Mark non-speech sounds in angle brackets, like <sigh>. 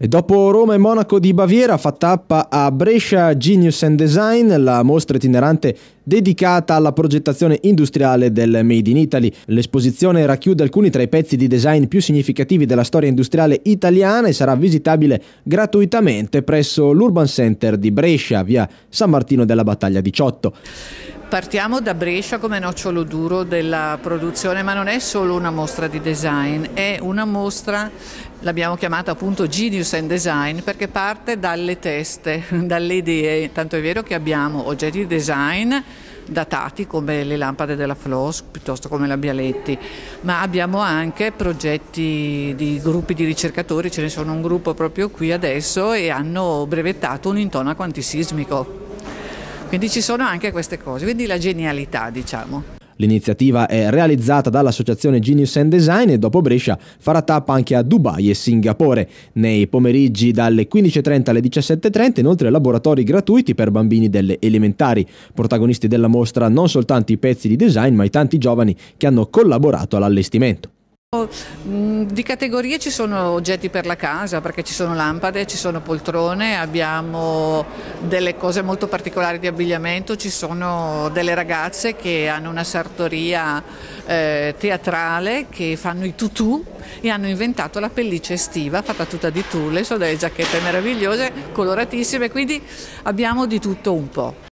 E dopo Roma e Monaco di Baviera fa tappa a Brescia Genius and Design, la mostra itinerante dedicata alla progettazione industriale del Made in Italy. L'esposizione racchiude alcuni tra i pezzi di design più significativi della storia industriale italiana e sarà visitabile gratuitamente presso l'Urban Center di Brescia, via San Martino della Battaglia 18. Partiamo da Brescia come nocciolo duro della produzione, ma non è solo una mostra di design, è una mostra, l'abbiamo chiamata appunto Genius and Design, perché parte dalle teste, <laughs> dalle idee, tanto è vero che abbiamo oggetti di design datati come le lampade della Flos piuttosto come la Bialetti, ma abbiamo anche progetti di gruppi di ricercatori, ce ne sono un gruppo proprio qui adesso e hanno brevettato un intonaco antisismico quindi ci sono anche queste cose, quindi la genialità diciamo. L'iniziativa è realizzata dall'associazione Genius and Design e dopo Brescia farà tappa anche a Dubai e Singapore. Nei pomeriggi dalle 15.30 alle 17.30 inoltre laboratori gratuiti per bambini delle elementari. Protagonisti della mostra non soltanto i pezzi di design ma i tanti giovani che hanno collaborato all'allestimento. Di categorie ci sono oggetti per la casa perché ci sono lampade, ci sono poltrone, abbiamo delle cose molto particolari di abbigliamento, ci sono delle ragazze che hanno una sartoria eh, teatrale che fanno i tutù e hanno inventato la pelliccia estiva fatta tutta di tulle, sono delle giacchette meravigliose, coloratissime, quindi abbiamo di tutto un po'.